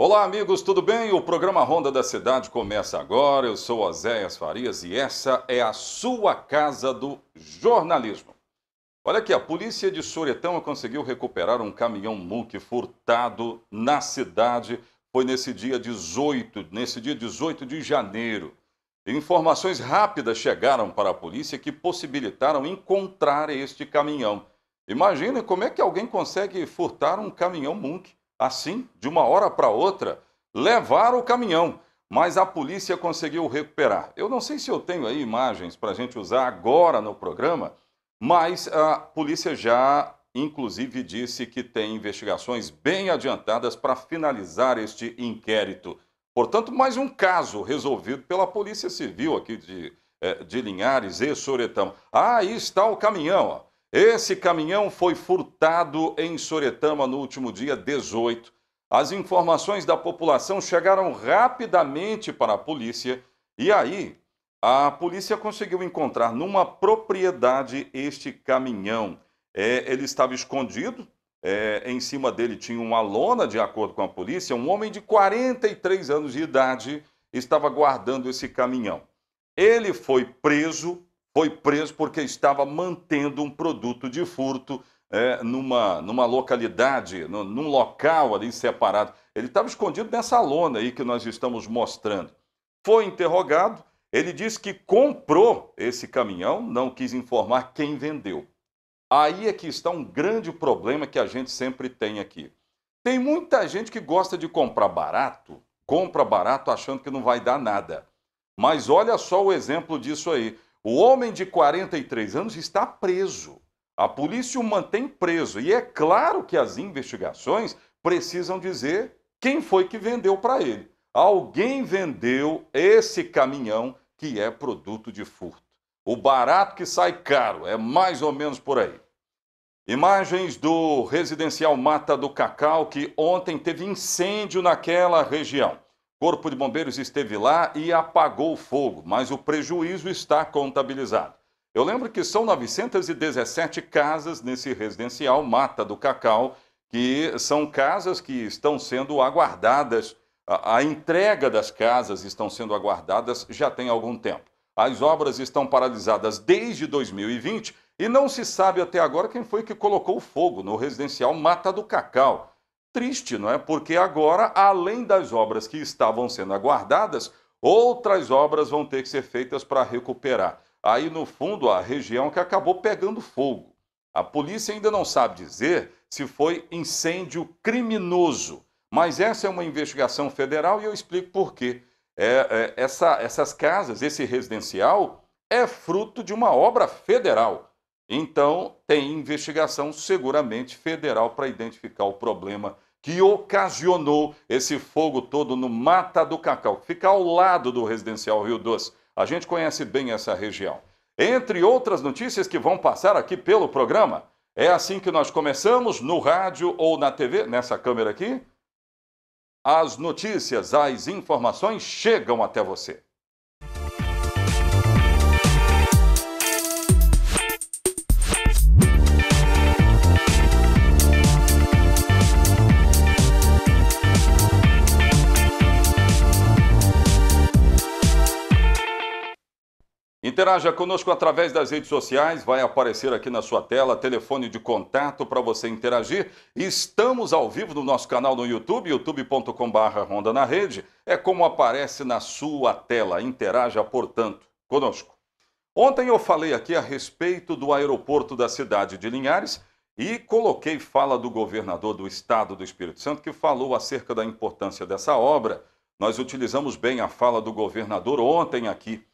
Olá, amigos, tudo bem? O programa Ronda da Cidade começa agora. Eu sou Azéias Farias e essa é a sua casa do jornalismo. Olha aqui, a polícia de Soretão conseguiu recuperar um caminhão Muque furtado na cidade. Foi nesse dia 18, nesse dia 18 de janeiro. Informações rápidas chegaram para a polícia que possibilitaram encontrar este caminhão. Imagina como é que alguém consegue furtar um caminhão Munk assim, de uma hora para outra, levar o caminhão, mas a polícia conseguiu recuperar. Eu não sei se eu tenho aí imagens para a gente usar agora no programa, mas a polícia já, inclusive, disse que tem investigações bem adiantadas para finalizar este inquérito. Portanto, mais um caso resolvido pela Polícia Civil aqui de, eh, de Linhares e Soretama. Ah, aí está o caminhão. Esse caminhão foi furtado em Soretama no último dia 18. As informações da população chegaram rapidamente para a polícia e aí a polícia conseguiu encontrar numa propriedade este caminhão. É, ele estava escondido, é, em cima dele tinha uma lona, de acordo com a polícia. Um homem de 43 anos de idade estava guardando esse caminhão. Ele foi preso, foi preso porque estava mantendo um produto de furto é, numa, numa localidade, no, num local ali separado. Ele estava escondido nessa lona aí que nós estamos mostrando. Foi interrogado, ele diz que comprou esse caminhão, não quis informar quem vendeu. Aí é que está um grande problema que a gente sempre tem aqui. Tem muita gente que gosta de comprar barato, compra barato achando que não vai dar nada. Mas olha só o exemplo disso aí. O homem de 43 anos está preso. A polícia o mantém preso. E é claro que as investigações precisam dizer quem foi que vendeu para ele. Alguém vendeu esse caminhão que é produto de furto. O barato que sai caro, é mais ou menos por aí. Imagens do residencial Mata do Cacau, que ontem teve incêndio naquela região. Corpo de Bombeiros esteve lá e apagou o fogo, mas o prejuízo está contabilizado. Eu lembro que são 917 casas nesse residencial Mata do Cacau, que são casas que estão sendo aguardadas a, a entrega das casas estão sendo aguardadas já tem algum tempo. As obras estão paralisadas desde 2020 e não se sabe até agora quem foi que colocou fogo no residencial Mata do Cacau. Triste, não é? Porque agora, além das obras que estavam sendo aguardadas, outras obras vão ter que ser feitas para recuperar. Aí, no fundo, a região que acabou pegando fogo. A polícia ainda não sabe dizer se foi incêndio criminoso mas essa é uma investigação federal e eu explico por quê. É, é, essa, essas casas, esse residencial, é fruto de uma obra federal. Então, tem investigação seguramente federal para identificar o problema que ocasionou esse fogo todo no Mata do Cacau, que fica ao lado do residencial Rio Doce. A gente conhece bem essa região. Entre outras notícias que vão passar aqui pelo programa, é assim que nós começamos no rádio ou na TV, nessa câmera aqui, as notícias, as informações chegam até você. Interaja conosco através das redes sociais, vai aparecer aqui na sua tela telefone de contato para você interagir. Estamos ao vivo no nosso canal no YouTube, youtube.com.br Ronda na Rede. É como aparece na sua tela. Interaja, portanto, conosco. Ontem eu falei aqui a respeito do aeroporto da cidade de Linhares e coloquei fala do governador do estado do Espírito Santo que falou acerca da importância dessa obra. Nós utilizamos bem a fala do governador ontem aqui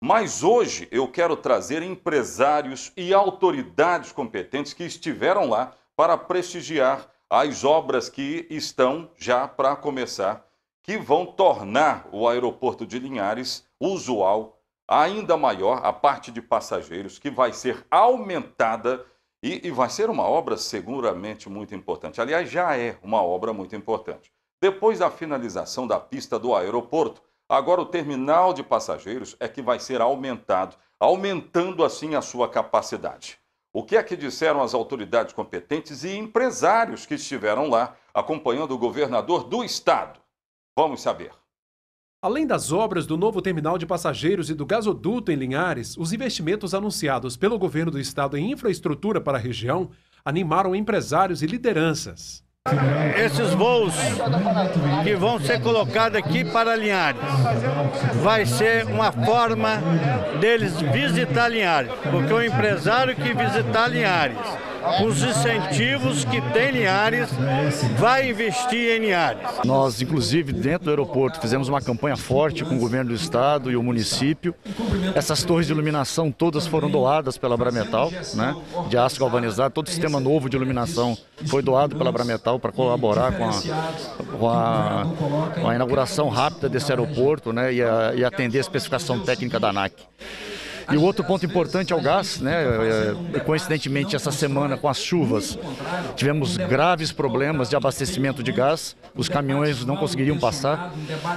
mas hoje eu quero trazer empresários e autoridades competentes que estiveram lá para prestigiar as obras que estão já para começar, que vão tornar o aeroporto de Linhares usual, ainda maior, a parte de passageiros, que vai ser aumentada e, e vai ser uma obra seguramente muito importante. Aliás, já é uma obra muito importante. Depois da finalização da pista do aeroporto, Agora, o terminal de passageiros é que vai ser aumentado, aumentando assim a sua capacidade. O que é que disseram as autoridades competentes e empresários que estiveram lá acompanhando o governador do estado? Vamos saber. Além das obras do novo terminal de passageiros e do gasoduto em Linhares, os investimentos anunciados pelo governo do estado em infraestrutura para a região animaram empresários e lideranças. Esses voos que vão ser colocados aqui para Linhares vai ser uma forma deles visitar Linhares, porque o empresário que visitar Linhares com os incentivos que tem Linhares, vai investir em Linhares. Nós, inclusive, dentro do aeroporto, fizemos uma campanha forte com o governo do estado e o município. Essas torres de iluminação todas foram doadas pela Abrametal, né, de aço galvanizado, todo o sistema novo de iluminação foi doado pela Abrametal para colaborar com a, com, a, com a, inauguração rápida desse aeroporto né, e, a, e atender a especificação técnica da ANAC. E o outro ponto importante é o gás, né? É, é, coincidentemente, essa semana, com as chuvas, tivemos graves problemas de abastecimento de gás, os caminhões não conseguiriam passar.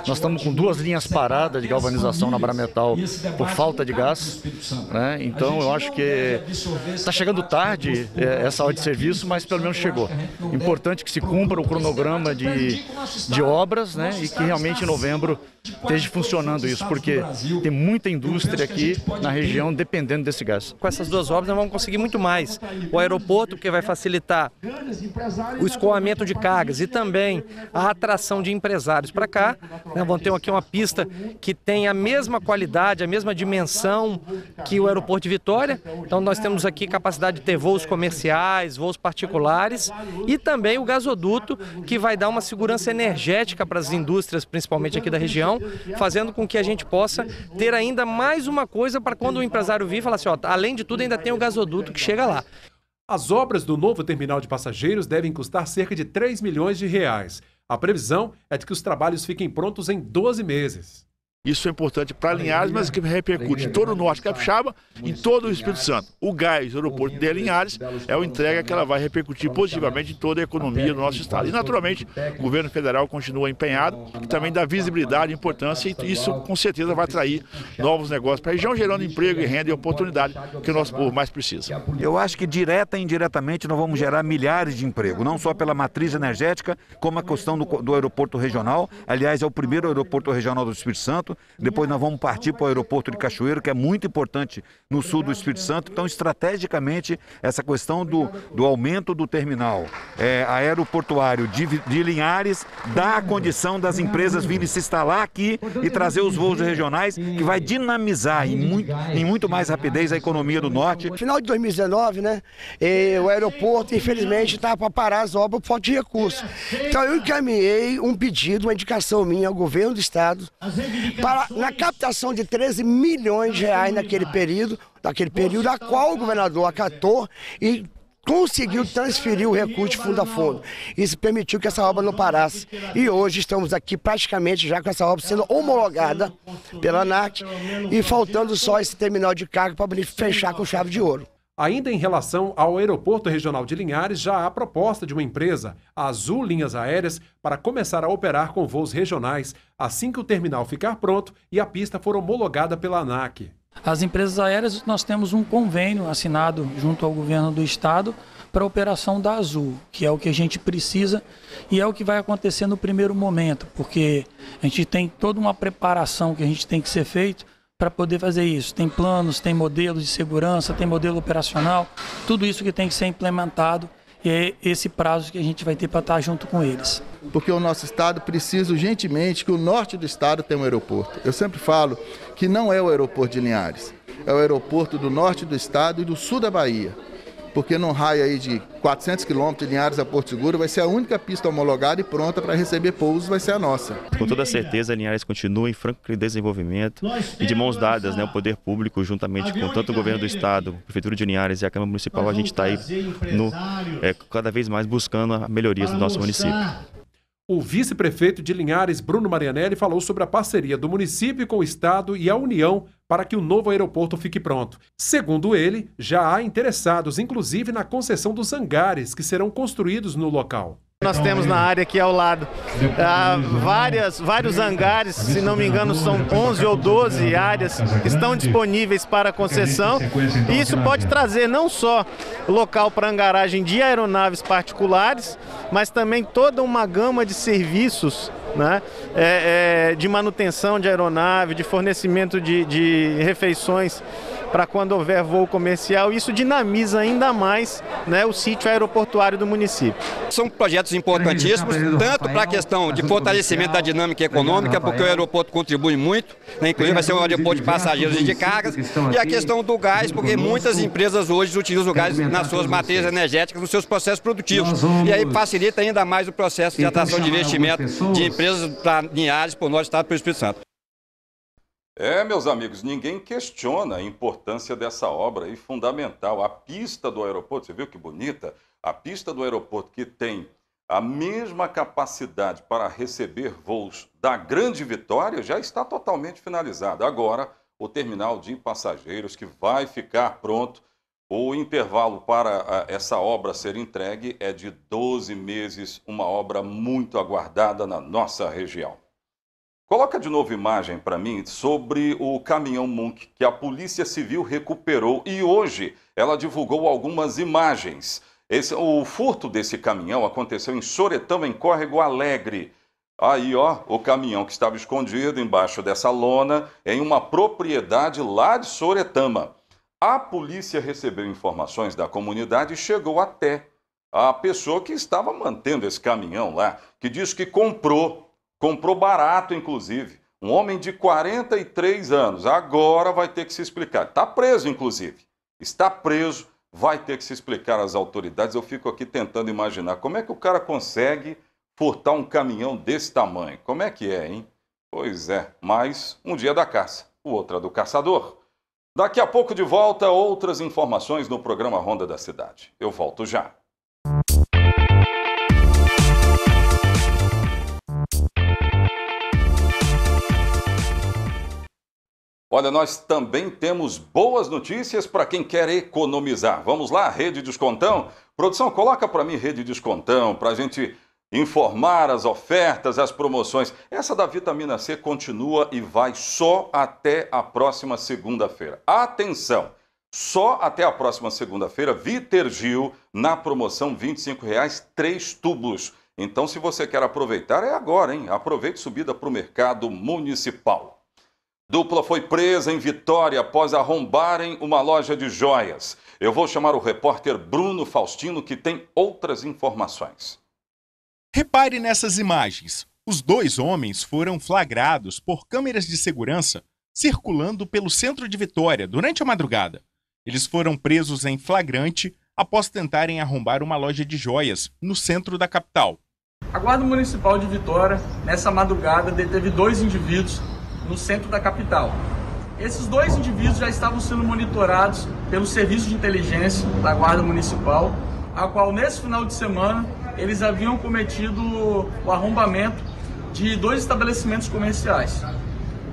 Nós estamos com duas linhas paradas de galvanização na Brametal por falta de gás, né? Então, eu acho que está chegando tarde é, essa hora de serviço, mas pelo menos chegou. Importante que se cumpra o cronograma de, de obras, né? E que realmente em novembro esteja funcionando isso, porque tem muita indústria aqui na região dependendo desse gás. Com essas duas obras nós vamos conseguir muito mais. O aeroporto, que vai facilitar o escoamento de cargas e também a atração de empresários para cá. Né? Vamos ter aqui uma pista que tem a mesma qualidade, a mesma dimensão que o aeroporto de Vitória. Então nós temos aqui capacidade de ter voos comerciais, voos particulares e também o gasoduto que vai dar uma segurança energética para as indústrias, principalmente aqui da região região, fazendo com que a gente possa ter ainda mais uma coisa para quando o empresário vir falar assim, ó, além de tudo ainda tem o gasoduto que chega lá. As obras do novo terminal de passageiros devem custar cerca de 3 milhões de reais. A previsão é de que os trabalhos fiquem prontos em 12 meses. Isso é importante para Linhares, mas que repercute em todo o Norte Capixaba, em todo o Espírito Santo. O gás, o aeroporto de Linhares, é uma entrega que ela vai repercutir positivamente em toda a economia do nosso Estado. E, naturalmente, o governo federal continua empenhado, então, que também dá visibilidade e importância, e isso, com certeza, vai atrair novos negócios para a região, gerando emprego e renda e oportunidade que o nosso povo mais precisa. Eu acho que, direta e indiretamente, nós vamos gerar milhares de empregos, não só pela matriz energética, como a questão do, do aeroporto regional. Aliás, é o primeiro aeroporto regional do Espírito Santo. Depois nós vamos partir para o aeroporto de Cachoeiro, que é muito importante no sul do Espírito Santo. Então, estrategicamente, essa questão do, do aumento do terminal é, aeroportuário de, de Linhares dá a condição das empresas virem se instalar aqui e trazer os voos regionais, que vai dinamizar em muito, em muito mais rapidez a economia do norte. No final de 2019, né, eh, o aeroporto, infelizmente, estava tá para parar as obras por falta de recursos. Então, eu encaminhei um pedido, uma indicação minha ao governo do estado para, na captação de 13 milhões de reais naquele período, naquele período a tá qual o governador né, acatou e conseguiu transferir o recurso de fundo a fundo. Isso permitiu que essa obra não parasse. E hoje estamos aqui praticamente já com essa obra sendo tá homologada pela ANAC e faltando só esse terminal de carga para fechar com chave de ouro. Ainda em relação ao Aeroporto Regional de Linhares, já há proposta de uma empresa, a Azul Linhas Aéreas, para começar a operar com voos regionais assim que o terminal ficar pronto e a pista for homologada pela ANAC. As empresas aéreas, nós temos um convênio assinado junto ao governo do estado para a operação da Azul, que é o que a gente precisa e é o que vai acontecer no primeiro momento, porque a gente tem toda uma preparação que a gente tem que ser feito para poder fazer isso. Tem planos, tem modelos de segurança, tem modelo operacional, tudo isso que tem que ser implementado e é esse prazo que a gente vai ter para estar tá junto com eles. Porque o nosso estado precisa urgentemente que o norte do estado tenha um aeroporto. Eu sempre falo que não é o aeroporto de Linhares, é o aeroporto do norte do estado e do sul da Bahia porque num raio aí de 400 quilômetros de Linhares a Porto Seguro, vai ser a única pista homologada e pronta para receber pousos, vai ser a nossa. Com toda certeza, a Linhares continua em franco desenvolvimento e de mãos dadas, né, o poder público, juntamente com tanto o governo do Estado, a Prefeitura de Linhares e a Câmara Municipal, a gente está aí no, é, cada vez mais buscando melhorias do nosso município o vice-prefeito de Linhares, Bruno Marianelli, falou sobre a parceria do município com o Estado e a União para que o novo aeroporto fique pronto. Segundo ele, já há interessados, inclusive na concessão dos hangares que serão construídos no local. Nós temos na área aqui ao lado ah, várias, vários hangares, se não me engano são 11 ou 12 áreas que estão disponíveis para concessão. E isso pode trazer não só local para hangaragem de aeronaves particulares, mas também toda uma gama de serviços né? É, é, de manutenção de aeronave, de fornecimento de, de refeições para quando houver voo comercial. Isso dinamiza ainda mais né, o sítio aeroportuário do município. São projetos importantíssimos, tanto para a questão de fortalecimento da dinâmica econômica, porque o aeroporto contribui muito, né, inclusive vai ser um aeroporto de passageiros e de cargas, e a questão do gás, porque muitas empresas hoje utilizam o gás nas suas matérias energéticas, nos seus processos produtivos. E aí facilita ainda mais o processo de atração de investimento de empresas para Linhares, por nós estado, para o Espírito Santo. É, meus amigos, ninguém questiona a importância dessa obra e fundamental. A pista do aeroporto, você viu que bonita? A pista do aeroporto que tem a mesma capacidade para receber voos da Grande Vitória já está totalmente finalizada. Agora, o terminal de passageiros que vai ficar pronto, o intervalo para ah, essa obra ser entregue é de 12 meses, uma obra muito aguardada na nossa região. Coloca de novo imagem para mim sobre o caminhão Munk que a Polícia Civil recuperou e hoje ela divulgou algumas imagens. Esse, o furto desse caminhão aconteceu em Soretama em Córrego Alegre. Aí, ó, o caminhão que estava escondido embaixo dessa lona em uma propriedade lá de Soretama. A polícia recebeu informações da comunidade e chegou até a pessoa que estava mantendo esse caminhão lá, que diz que comprou Comprou barato, inclusive. Um homem de 43 anos agora vai ter que se explicar. Está preso, inclusive. Está preso, vai ter que se explicar às autoridades. Eu fico aqui tentando imaginar como é que o cara consegue furtar um caminhão desse tamanho. Como é que é, hein? Pois é, mas um dia é da caça, o outro é do caçador. Daqui a pouco de volta, outras informações no programa Ronda da Cidade. Eu volto já. Olha, nós também temos boas notícias para quem quer economizar. Vamos lá, Rede Descontão? Produção, coloca para mim Rede Descontão, para a gente informar as ofertas, as promoções. Essa da vitamina C continua e vai só até a próxima segunda-feira. Atenção! Só até a próxima segunda-feira, Vitergil na promoção R$ 25,00, três tubos. Então, se você quer aproveitar, é agora, hein? Aproveite subida para o mercado municipal. Dupla foi presa em Vitória após arrombarem uma loja de joias. Eu vou chamar o repórter Bruno Faustino, que tem outras informações. Repare nessas imagens. Os dois homens foram flagrados por câmeras de segurança circulando pelo centro de Vitória durante a madrugada. Eles foram presos em flagrante após tentarem arrombar uma loja de joias no centro da capital. A Guarda Municipal de Vitória, nessa madrugada, deteve dois indivíduos no centro da capital. Esses dois indivíduos já estavam sendo monitorados pelo Serviço de Inteligência da Guarda Municipal, a qual nesse final de semana eles haviam cometido o arrombamento de dois estabelecimentos comerciais.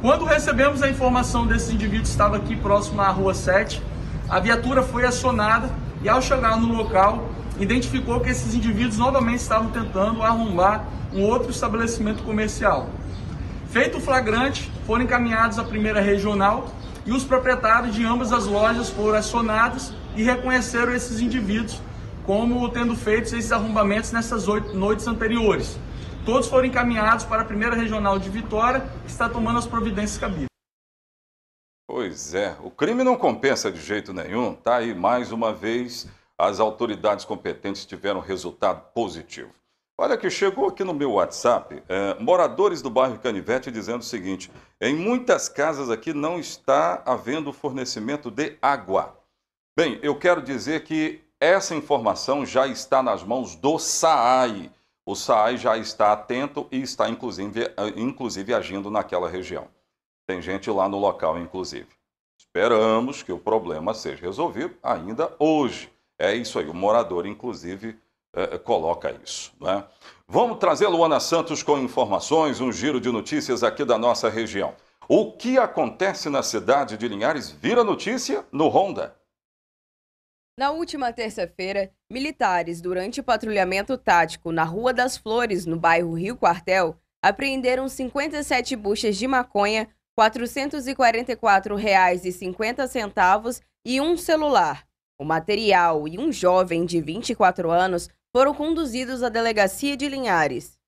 Quando recebemos a informação desses indivíduos estava aqui próximo à Rua 7, a viatura foi acionada e ao chegar no local identificou que esses indivíduos novamente estavam tentando arrombar um outro estabelecimento comercial. Feito o flagrante, foram encaminhados à primeira regional e os proprietários de ambas as lojas foram acionados e reconheceram esses indivíduos como tendo feito esses arrombamentos nessas oito noites anteriores. Todos foram encaminhados para a primeira regional de Vitória, que está tomando as providências cabíveis. Pois é, o crime não compensa de jeito nenhum, tá? aí mais uma vez, as autoridades competentes tiveram resultado positivo. Olha que chegou aqui no meu WhatsApp é, moradores do bairro Canivete dizendo o seguinte: em muitas casas aqui não está havendo fornecimento de água. Bem, eu quero dizer que essa informação já está nas mãos do SAAI. O SAAI já está atento e está inclusive, inclusive agindo naquela região. Tem gente lá no local, inclusive. Esperamos que o problema seja resolvido ainda hoje. É isso aí. O morador, inclusive eh, eh, coloca isso. Né? Vamos trazer Luana Santos com informações, um giro de notícias aqui da nossa região. O que acontece na cidade de Linhares vira notícia no Honda. Na última terça-feira, militares, durante patrulhamento tático na Rua das Flores, no bairro Rio Quartel, apreenderam 57 buchas de maconha, R$ 444,50 e um celular. O material e um jovem de 24 anos foram conduzidos à delegacia de Linhares.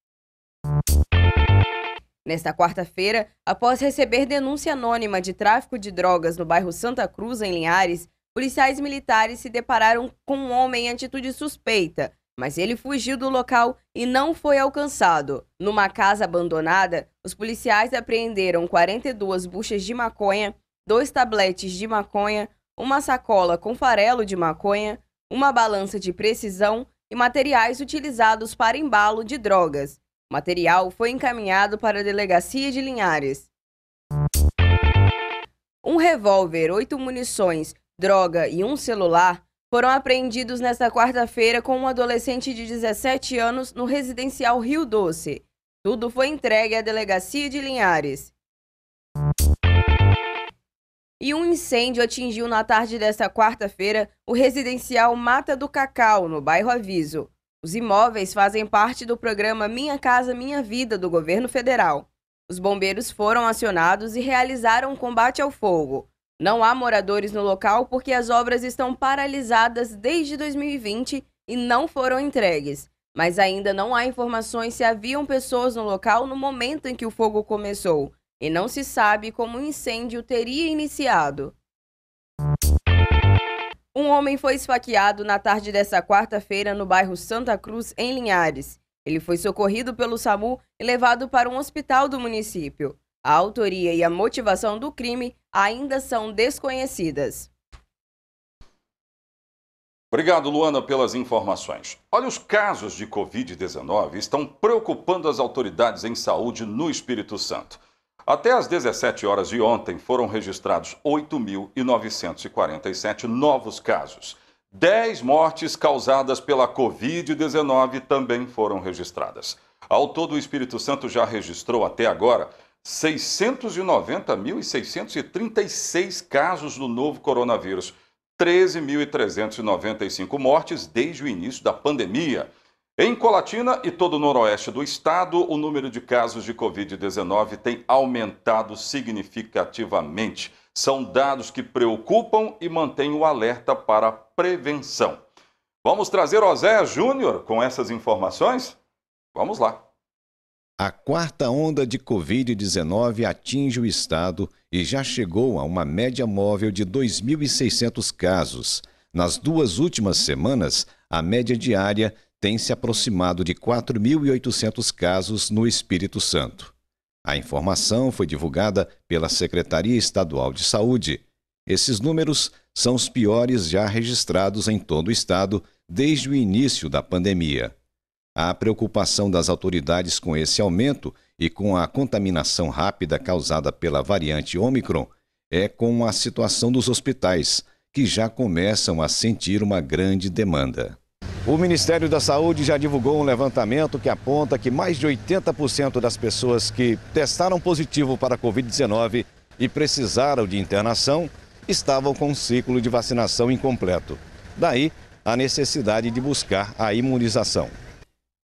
Nesta quarta-feira, após receber denúncia anônima de tráfico de drogas no bairro Santa Cruz, em Linhares, policiais militares se depararam com um homem em atitude suspeita, mas ele fugiu do local e não foi alcançado. Numa casa abandonada, os policiais apreenderam 42 buchas de maconha, dois tabletes de maconha, uma sacola com farelo de maconha, uma balança de precisão e materiais utilizados para embalo de drogas. O material foi encaminhado para a delegacia de Linhares. Um revólver, oito munições, droga e um celular foram apreendidos nesta quarta-feira com um adolescente de 17 anos no residencial Rio Doce. Tudo foi entregue à delegacia de Linhares e um incêndio atingiu na tarde desta quarta-feira o residencial Mata do Cacau, no bairro Aviso. Os imóveis fazem parte do programa Minha Casa Minha Vida do governo federal. Os bombeiros foram acionados e realizaram um combate ao fogo. Não há moradores no local porque as obras estão paralisadas desde 2020 e não foram entregues. Mas ainda não há informações se haviam pessoas no local no momento em que o fogo começou e não se sabe como o incêndio teria iniciado. Um homem foi esfaqueado na tarde desta quarta-feira no bairro Santa Cruz, em Linhares. Ele foi socorrido pelo SAMU e levado para um hospital do município. A autoria e a motivação do crime ainda são desconhecidas. Obrigado, Luana, pelas informações. Olha, os casos de Covid-19 estão preocupando as autoridades em saúde no Espírito Santo. Até às 17 horas de ontem foram registrados 8.947 novos casos. 10 mortes causadas pela Covid-19 também foram registradas. Ao todo, o Espírito Santo já registrou até agora 690.636 casos do novo coronavírus, 13.395 mortes desde o início da pandemia. Em Colatina e todo o noroeste do estado, o número de casos de Covid-19 tem aumentado significativamente. São dados que preocupam e mantêm o alerta para a prevenção. Vamos trazer Osé Júnior com essas informações? Vamos lá. A quarta onda de Covid-19 atinge o estado e já chegou a uma média móvel de 2.600 casos. Nas duas últimas semanas, a média diária tem se aproximado de 4.800 casos no Espírito Santo. A informação foi divulgada pela Secretaria Estadual de Saúde. Esses números são os piores já registrados em todo o estado desde o início da pandemia. A preocupação das autoridades com esse aumento e com a contaminação rápida causada pela variante Omicron é com a situação dos hospitais, que já começam a sentir uma grande demanda. O Ministério da Saúde já divulgou um levantamento que aponta que mais de 80% das pessoas que testaram positivo para a Covid-19 e precisaram de internação estavam com um ciclo de vacinação incompleto. Daí, a necessidade de buscar a imunização.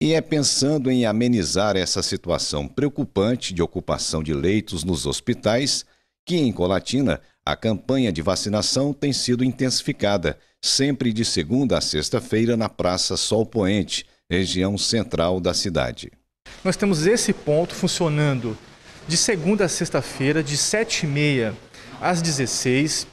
E é pensando em amenizar essa situação preocupante de ocupação de leitos nos hospitais que, em Colatina, a campanha de vacinação tem sido intensificada, sempre de segunda a sexta-feira na Praça Sol Poente, região central da cidade. Nós temos esse ponto funcionando de segunda a sexta-feira, de 7h30 às 16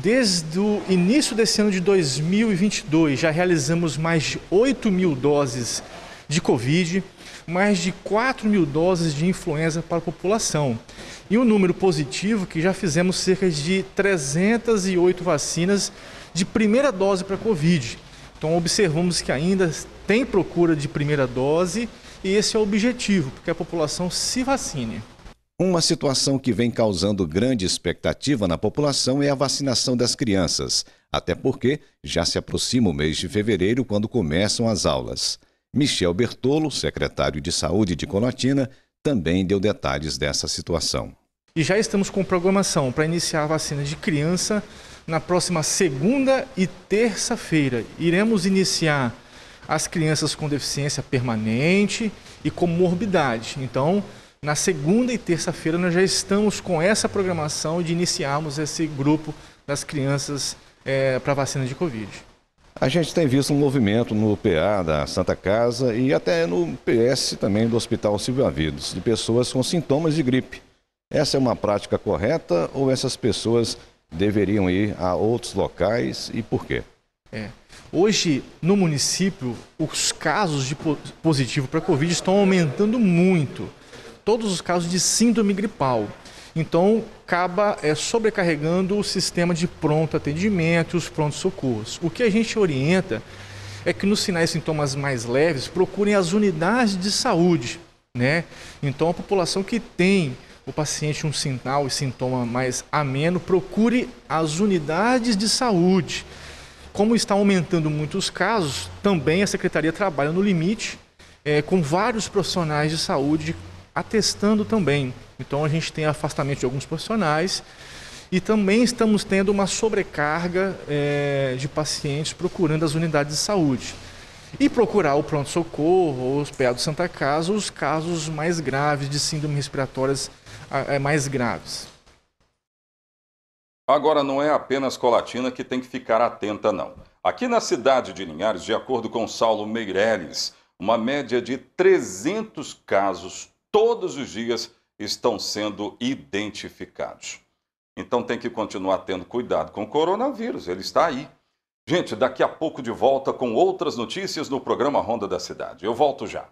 Desde o início desse ano de 2022, já realizamos mais de 8 mil doses de Covid mais de 4 mil doses de influenza para a população. E um número positivo que já fizemos cerca de 308 vacinas de primeira dose para a Covid. Então observamos que ainda tem procura de primeira dose e esse é o objetivo, porque a população se vacine. Uma situação que vem causando grande expectativa na população é a vacinação das crianças, até porque já se aproxima o mês de fevereiro quando começam as aulas. Michel Bertolo, secretário de Saúde de Colatina, também deu detalhes dessa situação. E já estamos com programação para iniciar a vacina de criança na próxima segunda e terça-feira. Iremos iniciar as crianças com deficiência permanente e comorbidade. Então, na segunda e terça-feira, nós já estamos com essa programação de iniciarmos esse grupo das crianças é, para vacina de Covid. A gente tem visto um movimento no PA da Santa Casa e até no PS também do Hospital Silvio Avidos, de pessoas com sintomas de gripe. Essa é uma prática correta ou essas pessoas deveriam ir a outros locais e por quê? É. Hoje, no município, os casos de positivo para Covid estão aumentando muito. Todos os casos de síndrome gripal. Então, acaba é, sobrecarregando o sistema de pronto atendimento e os prontos socorros. O que a gente orienta é que nos sinais e sintomas mais leves procurem as unidades de saúde, né? Então, a população que tem o paciente um sinal e sintoma mais ameno, procure as unidades de saúde. Como está aumentando muitos casos, também a Secretaria trabalha no limite é, com vários profissionais de saúde atestando também. Então a gente tem afastamento de alguns profissionais e também estamos tendo uma sobrecarga é, de pacientes procurando as unidades de saúde. E procurar o pronto-socorro ou os PA do Santa Casa, os casos mais graves de síndrome respiratórias é, mais graves. Agora, não é apenas Colatina que tem que ficar atenta, não. Aqui na cidade de Linhares, de acordo com Saulo Meireles, uma média de 300 casos todos os dias estão sendo identificados. Então tem que continuar tendo cuidado com o coronavírus, ele está aí. Gente, daqui a pouco de volta com outras notícias no programa Ronda da Cidade. Eu volto já.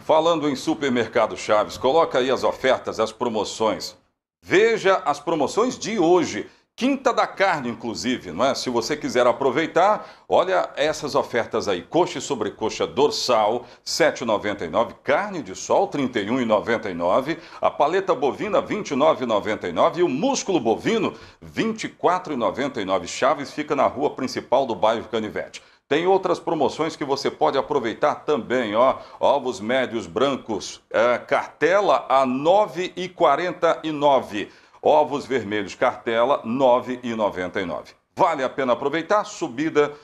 Falando em supermercado Chaves, coloca aí as ofertas, as promoções. Veja as promoções de hoje. Quinta da carne, inclusive, não é? Se você quiser aproveitar, olha essas ofertas aí: coxa e sobrecoxa dorsal, 7,99, carne de sol, 31,99, a paleta bovina, 29,99 e o músculo bovino, 24,99. Chaves fica na rua principal do bairro Canivete. Tem outras promoções que você pode aproveitar também, ó. Ovos médios brancos, é, cartela a 9,49. Ovos vermelhos cartela, R$ 9,99. Vale a pena aproveitar, subida uh,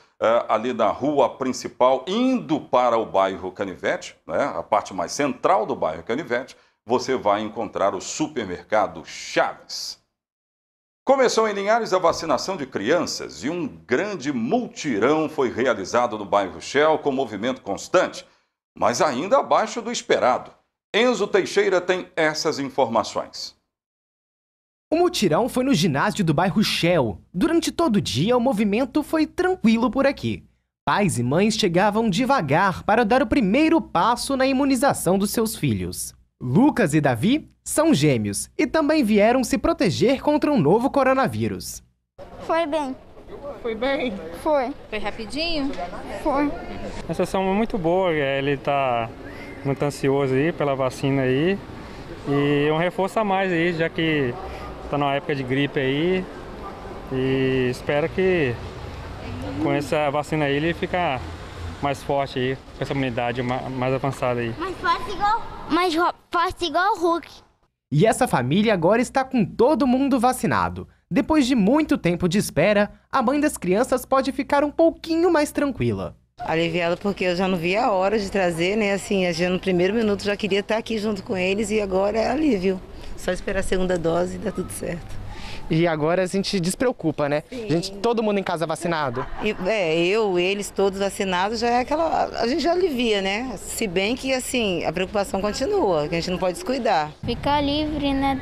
ali na rua principal, indo para o bairro Canivete, né, a parte mais central do bairro Canivete, você vai encontrar o supermercado Chaves. Começou em Linhares a vacinação de crianças e um grande multirão foi realizado no bairro Shell com movimento constante, mas ainda abaixo do esperado. Enzo Teixeira tem essas informações. O mutirão foi no ginásio do bairro Shell. Durante todo o dia, o movimento foi tranquilo por aqui. Pais e mães chegavam devagar para dar o primeiro passo na imunização dos seus filhos. Lucas e Davi são gêmeos e também vieram se proteger contra um novo coronavírus. Foi bem. Foi bem? Foi. Foi rapidinho? Foi. A sensação é muito boa, é, ele está muito ansioso aí pela vacina aí. E um reforço a mais aí, já que tá numa época de gripe aí e espero que com essa vacina aí ele fica mais forte aí, com essa imunidade mais avançada aí. Mais forte igual, mais forte igual o Hulk. E essa família agora está com todo mundo vacinado. Depois de muito tempo de espera, a mãe das crianças pode ficar um pouquinho mais tranquila. Aliviada porque eu já não via a hora de trazer, né? Assim, já no primeiro minuto já queria estar aqui junto com eles e agora é alívio. Só esperar a segunda dose e dá tudo certo. E agora a gente despreocupa, né? A Gente, todo mundo em casa vacinado. É, eu, eles, todos vacinados, já é aquela. A gente já alivia, né? Se bem que, assim, a preocupação continua, que a gente não pode descuidar. Ficar livre, né,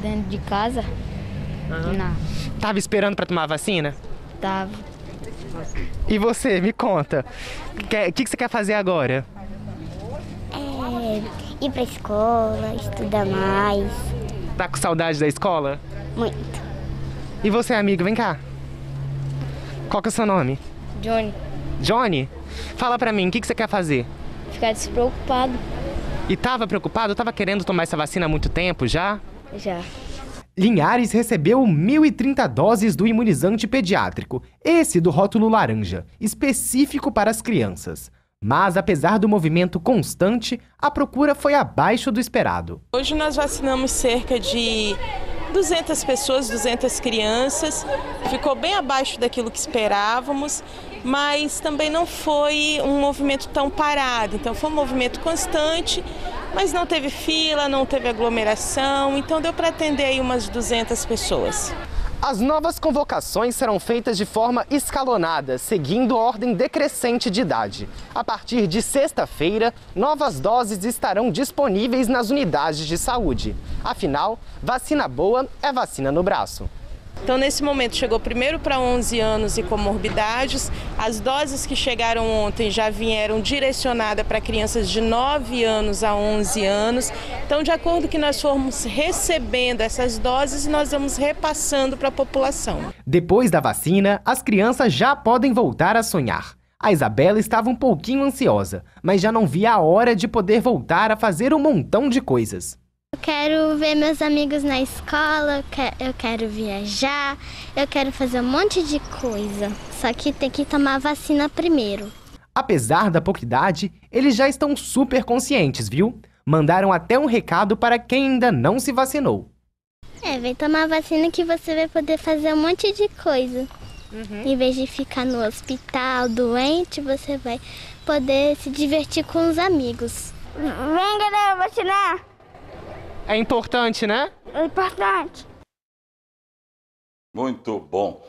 dentro de casa. Uhum. Não. Tava esperando para tomar a vacina? Tava. E você, me conta. O que, que, que você quer fazer agora? É, ir pra escola, estudar mais. Tá com saudade da escola? Muito. E você, amigo, vem cá. Qual que é o seu nome? Johnny. Johnny? Fala pra mim, o que, que você quer fazer? Ficar despreocupado. E tava preocupado? Tava querendo tomar essa vacina há muito tempo já? Já. Linhares recebeu 1.030 doses do imunizante pediátrico, esse do rótulo laranja, específico para as crianças. Mas, apesar do movimento constante, a procura foi abaixo do esperado. Hoje nós vacinamos cerca de 200 pessoas, 200 crianças. Ficou bem abaixo daquilo que esperávamos, mas também não foi um movimento tão parado. Então, foi um movimento constante, mas não teve fila, não teve aglomeração. Então, deu para atender aí umas 200 pessoas. As novas convocações serão feitas de forma escalonada, seguindo ordem decrescente de idade. A partir de sexta-feira, novas doses estarão disponíveis nas unidades de saúde. Afinal, vacina boa é vacina no braço. Então, nesse momento, chegou primeiro para 11 anos e comorbidades. As doses que chegaram ontem já vieram direcionadas para crianças de 9 anos a 11 anos. Então, de acordo que nós formos recebendo essas doses, nós vamos repassando para a população. Depois da vacina, as crianças já podem voltar a sonhar. A Isabela estava um pouquinho ansiosa, mas já não via a hora de poder voltar a fazer um montão de coisas quero ver meus amigos na escola, eu quero viajar, eu quero fazer um monte de coisa. Só que tem que tomar vacina primeiro. Apesar da pouca idade, eles já estão super conscientes, viu? Mandaram até um recado para quem ainda não se vacinou. É, vem tomar vacina que você vai poder fazer um monte de coisa. Uhum. Em vez de ficar no hospital doente, você vai poder se divertir com os amigos. Vem, galera, vacinar! É importante, né? É importante. Muito bom.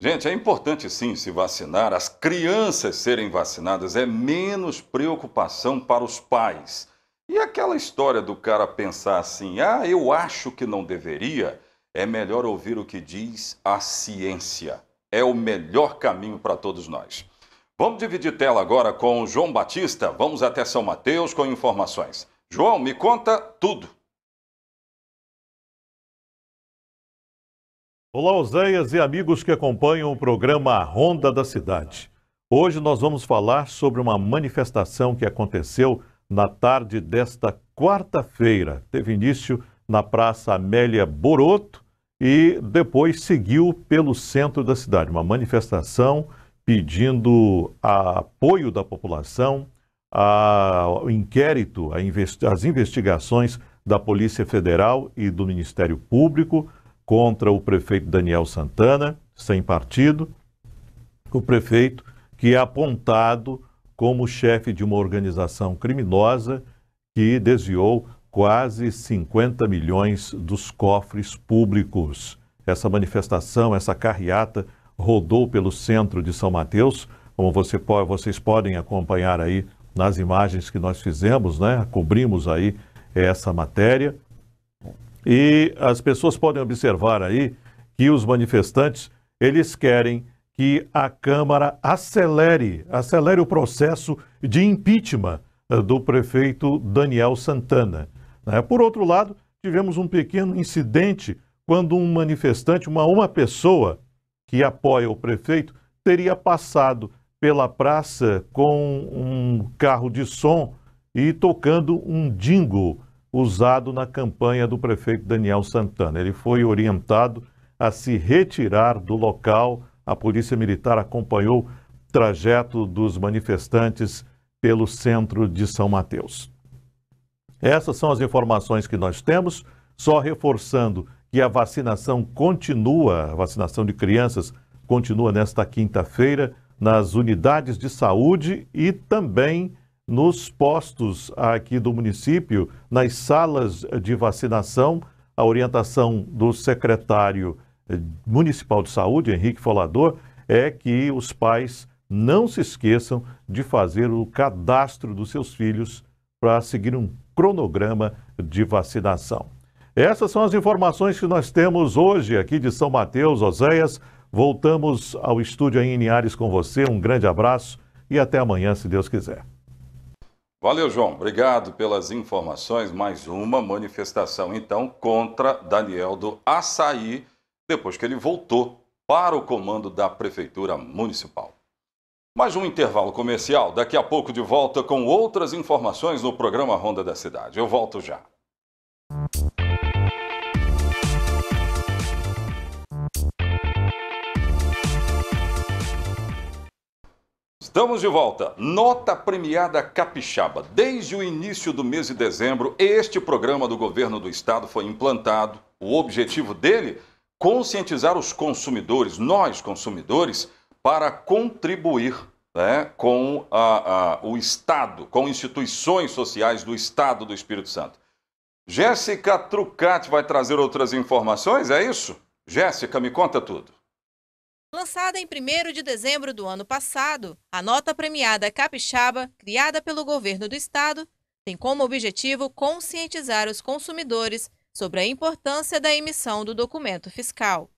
Gente, é importante sim se vacinar, as crianças serem vacinadas, é menos preocupação para os pais. E aquela história do cara pensar assim, ah, eu acho que não deveria, é melhor ouvir o que diz a ciência. É o melhor caminho para todos nós. Vamos dividir tela agora com o João Batista. Vamos até São Mateus com informações. João, me conta tudo. Olá, Oséias e amigos que acompanham o programa Ronda da Cidade. Hoje nós vamos falar sobre uma manifestação que aconteceu na tarde desta quarta-feira. Teve início na Praça Amélia Boroto e depois seguiu pelo centro da cidade. Uma manifestação pedindo apoio da população ao inquérito, às investigações da Polícia Federal e do Ministério Público contra o prefeito Daniel Santana, sem partido, o prefeito que é apontado como chefe de uma organização criminosa que desviou quase 50 milhões dos cofres públicos. Essa manifestação, essa carreata rodou pelo centro de São Mateus, como você, vocês podem acompanhar aí nas imagens que nós fizemos, né? Cobrimos aí essa matéria. E as pessoas podem observar aí que os manifestantes, eles querem que a Câmara acelere, acelere o processo de impeachment eh, do prefeito Daniel Santana. Né? Por outro lado, tivemos um pequeno incidente quando um manifestante, uma, uma pessoa que apoia o prefeito, teria passado pela praça com um carro de som e tocando um jingle usado na campanha do prefeito Daniel Santana. Ele foi orientado a se retirar do local. A Polícia Militar acompanhou o trajeto dos manifestantes pelo centro de São Mateus. Essas são as informações que nós temos, só reforçando que a vacinação continua, a vacinação de crianças continua nesta quinta-feira nas unidades de saúde e também nos postos aqui do município, nas salas de vacinação, a orientação do secretário eh, municipal de saúde, Henrique Folador, é que os pais não se esqueçam de fazer o cadastro dos seus filhos para seguir um cronograma de vacinação. Essas são as informações que nós temos hoje aqui de São Mateus, Oséias. Voltamos ao estúdio aí em Linhares com você. Um grande abraço e até amanhã, se Deus quiser. Valeu, João. Obrigado pelas informações. Mais uma manifestação, então, contra Daniel do Açaí, depois que ele voltou para o comando da Prefeitura Municipal. Mais um intervalo comercial. Daqui a pouco, de volta com outras informações no programa Ronda da Cidade. Eu volto já. Estamos de volta. Nota premiada capixaba. Desde o início do mês de dezembro, este programa do governo do estado foi implantado. O objetivo dele? Conscientizar os consumidores, nós consumidores, para contribuir né, com a, a, o Estado, com instituições sociais do Estado do Espírito Santo. Jéssica Trucati vai trazer outras informações, é isso? Jéssica, me conta tudo. Lançada em 1 de dezembro do ano passado, a nota premiada Capixaba, criada pelo governo do estado, tem como objetivo conscientizar os consumidores sobre a importância da emissão do documento fiscal.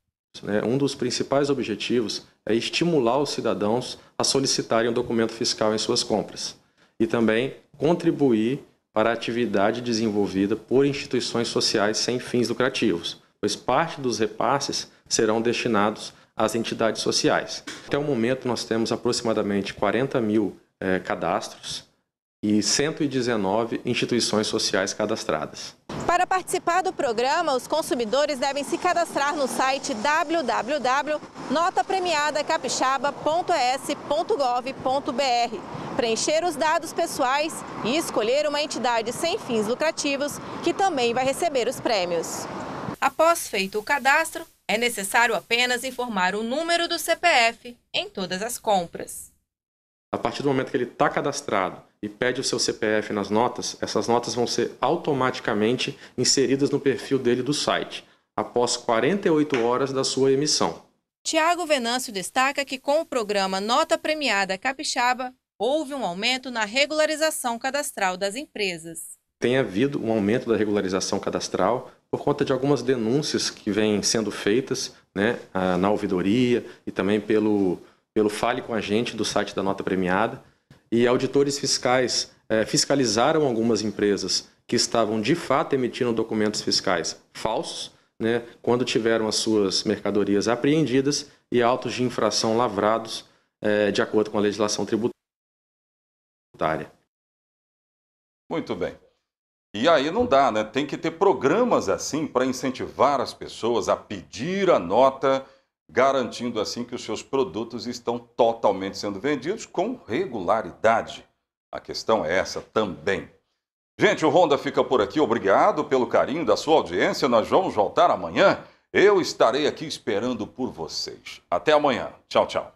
É, um dos principais objetivos é estimular os cidadãos a solicitarem o um documento fiscal em suas compras e também contribuir para a atividade desenvolvida por instituições sociais sem fins lucrativos, pois parte dos repasses serão destinados às entidades sociais. Até o momento, nós temos aproximadamente 40 mil é, cadastros e 119 instituições sociais cadastradas. Para participar do programa, os consumidores devem se cadastrar no site www.notapremiadacapixaba.es.gov.br, preencher os dados pessoais e escolher uma entidade sem fins lucrativos que também vai receber os prêmios. Após feito o cadastro, é necessário apenas informar o número do CPF em todas as compras. A partir do momento que ele está cadastrado e pede o seu CPF nas notas, essas notas vão ser automaticamente inseridas no perfil dele do site, após 48 horas da sua emissão. Tiago Venâncio destaca que com o programa Nota Premiada Capixaba, houve um aumento na regularização cadastral das empresas. Tem havido um aumento da regularização cadastral, por conta de algumas denúncias que vêm sendo feitas né, ah, na ouvidoria e também pelo, pelo Fale com a Gente do site da Nota Premiada. E auditores fiscais é, fiscalizaram algumas empresas que estavam de fato emitindo documentos fiscais falsos, né, quando tiveram as suas mercadorias apreendidas e autos de infração lavrados é, de acordo com a legislação tributária. Muito bem. E aí não dá, né? Tem que ter programas assim para incentivar as pessoas a pedir a nota, garantindo assim que os seus produtos estão totalmente sendo vendidos com regularidade. A questão é essa também. Gente, o Ronda fica por aqui. Obrigado pelo carinho da sua audiência. Nós vamos voltar amanhã. Eu estarei aqui esperando por vocês. Até amanhã. Tchau, tchau.